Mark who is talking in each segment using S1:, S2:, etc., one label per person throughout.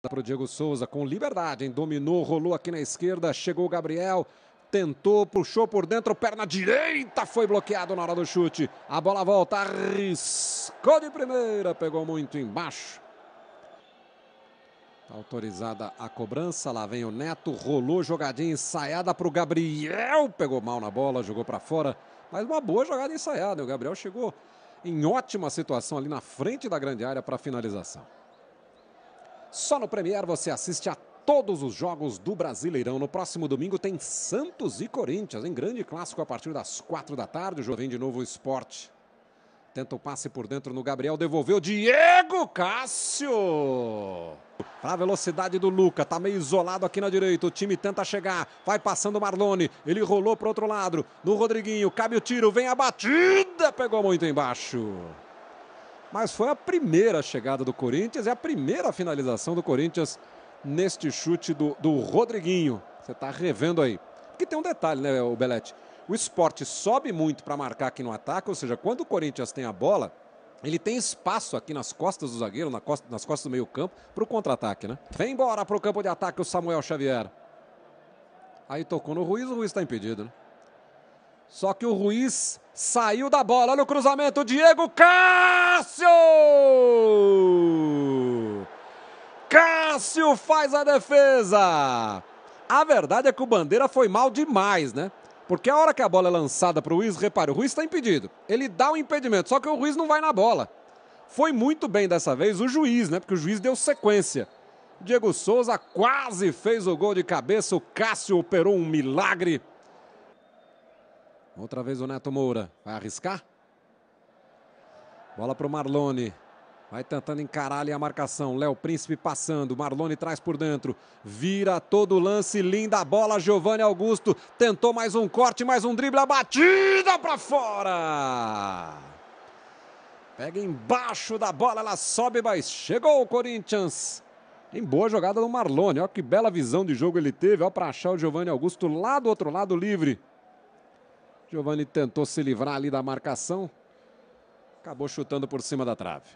S1: para o Diego Souza com liberdade, hein? dominou, rolou aqui na esquerda, chegou o Gabriel, tentou, puxou por dentro, perna direita, foi bloqueado na hora do chute. A bola volta, arriscou de primeira, pegou muito embaixo. Tá autorizada a cobrança, lá vem o Neto, rolou jogadinha ensaiada para o Gabriel, pegou mal na bola, jogou para fora, mas uma boa jogada ensaiada. O Gabriel chegou em ótima situação ali na frente da grande área para finalização. Só no Premier você assiste a todos os jogos do Brasileirão. No próximo domingo tem Santos e Corinthians, em grande clássico a partir das quatro da tarde. O Jovem de novo o esporte. Tenta o passe por dentro no Gabriel, devolveu Diego Cássio. Para a velocidade do Luca, tá meio isolado aqui na direita. O time tenta chegar, vai passando o Marlone. Ele rolou para outro lado, no Rodriguinho, cabe o tiro, vem a batida, pegou muito embaixo mas foi a primeira chegada do Corinthians e a primeira finalização do Corinthians neste chute do, do Rodriguinho. Você está revendo aí. Que tem um detalhe, né, o Belete? O esporte sobe muito para marcar aqui no ataque, ou seja, quando o Corinthians tem a bola, ele tem espaço aqui nas costas do zagueiro, na costa, nas costas do meio-campo, para o contra-ataque, né? Vem embora para o campo de ataque o Samuel Xavier. Aí tocou no Ruiz, o Ruiz está impedido, né? Só que o Ruiz saiu da bola. Olha o cruzamento. Diego Cássio! Cássio faz a defesa. A verdade é que o Bandeira foi mal demais, né? Porque a hora que a bola é lançada para o Ruiz, repare, o Ruiz está impedido. Ele dá o um impedimento, só que o Ruiz não vai na bola. Foi muito bem dessa vez o juiz, né? Porque o juiz deu sequência. Diego Souza quase fez o gol de cabeça, o Cássio operou um milagre. Outra vez o Neto Moura. Vai arriscar? Bola para o Marlone. Vai tentando encarar ali a marcação. Léo Príncipe passando. Marlone traz por dentro. Vira todo o lance. Linda bola. Giovanni Augusto tentou mais um corte, mais um drible. A batida para fora. Pega embaixo da bola. Ela sobe, mas chegou o Corinthians. Em boa jogada do Marlone. Olha que bela visão de jogo ele teve. Olha para achar o Giovanni Augusto lá do outro lado livre. Giovani tentou se livrar ali da marcação. Acabou chutando por cima da trave.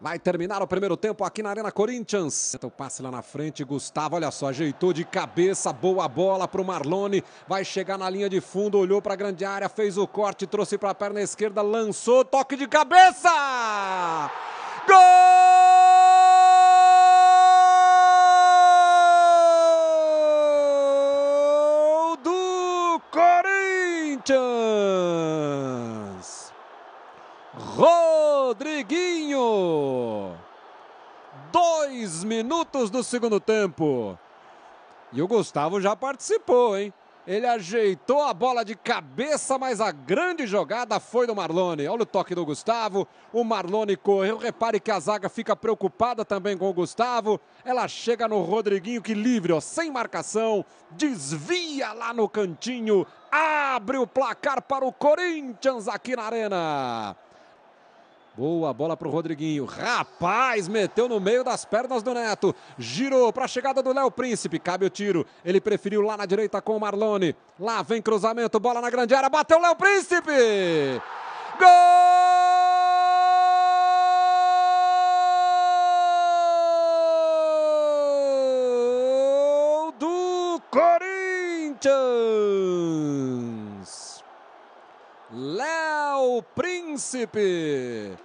S1: Vai terminar o primeiro tempo aqui na Arena Corinthians. Então passe lá na frente, Gustavo, olha só, ajeitou de cabeça, boa bola para o Marlone. Vai chegar na linha de fundo, olhou para a grande área, fez o corte, trouxe para a perna esquerda, lançou, toque de cabeça! Gol! Rodriguinho! Dois minutos do segundo tempo. E o Gustavo já participou, hein? Ele ajeitou a bola de cabeça, mas a grande jogada foi do Marlone. Olha o toque do Gustavo. O Marlone correu. Repare que a zaga fica preocupada também com o Gustavo. Ela chega no Rodriguinho, que livre, ó, sem marcação. Desvia lá no cantinho. Abre o placar para o Corinthians aqui na Arena. Boa bola para o Rodriguinho. Rapaz, meteu no meio das pernas do Neto. Girou para a chegada do Léo Príncipe. Cabe o tiro. Ele preferiu lá na direita com o Marlone. Lá vem cruzamento, bola na grande área. Bateu o Léo Príncipe. Gol do Corinthians. Léo Príncipe.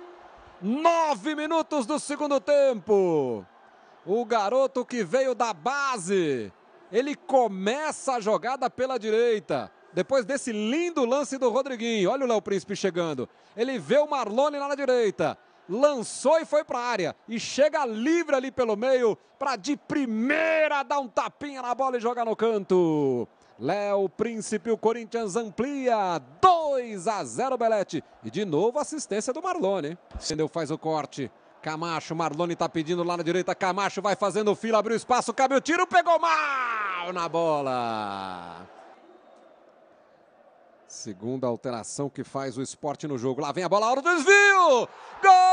S1: Nove minutos do segundo tempo. O garoto que veio da base. Ele começa a jogada pela direita. Depois desse lindo lance do Rodriguinho. Olha o Léo Príncipe chegando. Ele vê o Marlone lá na direita. Lançou e foi para a área. E chega livre ali pelo meio. Para de primeira dar um tapinha na bola e jogar no canto. Léo Príncipe, o Corinthians amplia. 2 a 0 Belete. E de novo assistência do Marlone. Sendeu faz o corte. Camacho, Marlone tá pedindo lá na direita. Camacho vai fazendo fila, abriu espaço, cabe o tiro, pegou mal na bola. Segunda alteração que faz o esporte no jogo. Lá vem a bola, hora do desvio! Gol!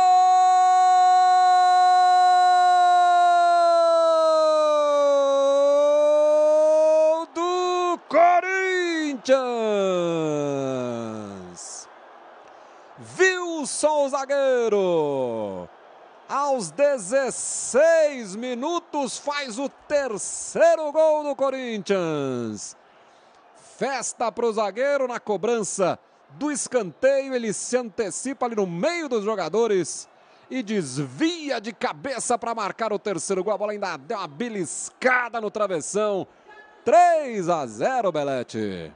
S1: Corinthians. Wilson, zagueiro. Aos 16 minutos, faz o terceiro gol do Corinthians. Festa para o zagueiro na cobrança do escanteio. Ele se antecipa ali no meio dos jogadores e desvia de cabeça para marcar o terceiro gol. A bola ainda deu uma beliscada no travessão. 3 a 0, Belete.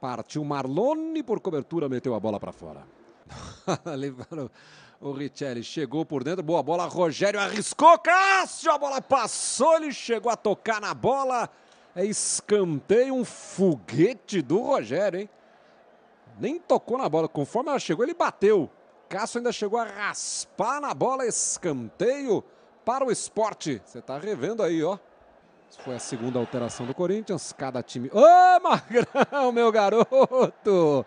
S1: Partiu Marlone por cobertura, meteu a bola para fora. o Richelli chegou por dentro, boa bola, Rogério arriscou, Cássio, a bola passou, ele chegou a tocar na bola. É escanteio, um foguete do Rogério, hein? Nem tocou na bola, conforme ela chegou, ele bateu. Cássio ainda chegou a raspar na bola, escanteio para o esporte. Você está revendo aí, ó. Foi a segunda alteração do Corinthians. Cada time. Ô, oh, Magrão, meu garoto!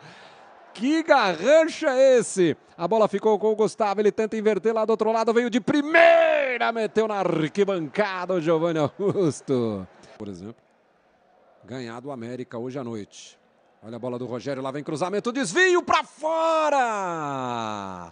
S1: Que garrancha é esse! A bola ficou com o Gustavo, ele tenta inverter lá do outro lado, veio de primeira, meteu na arquibancada o Giovanni Augusto. Por exemplo, ganhado o América hoje à noite. Olha a bola do Rogério, lá vem cruzamento, desvio para fora!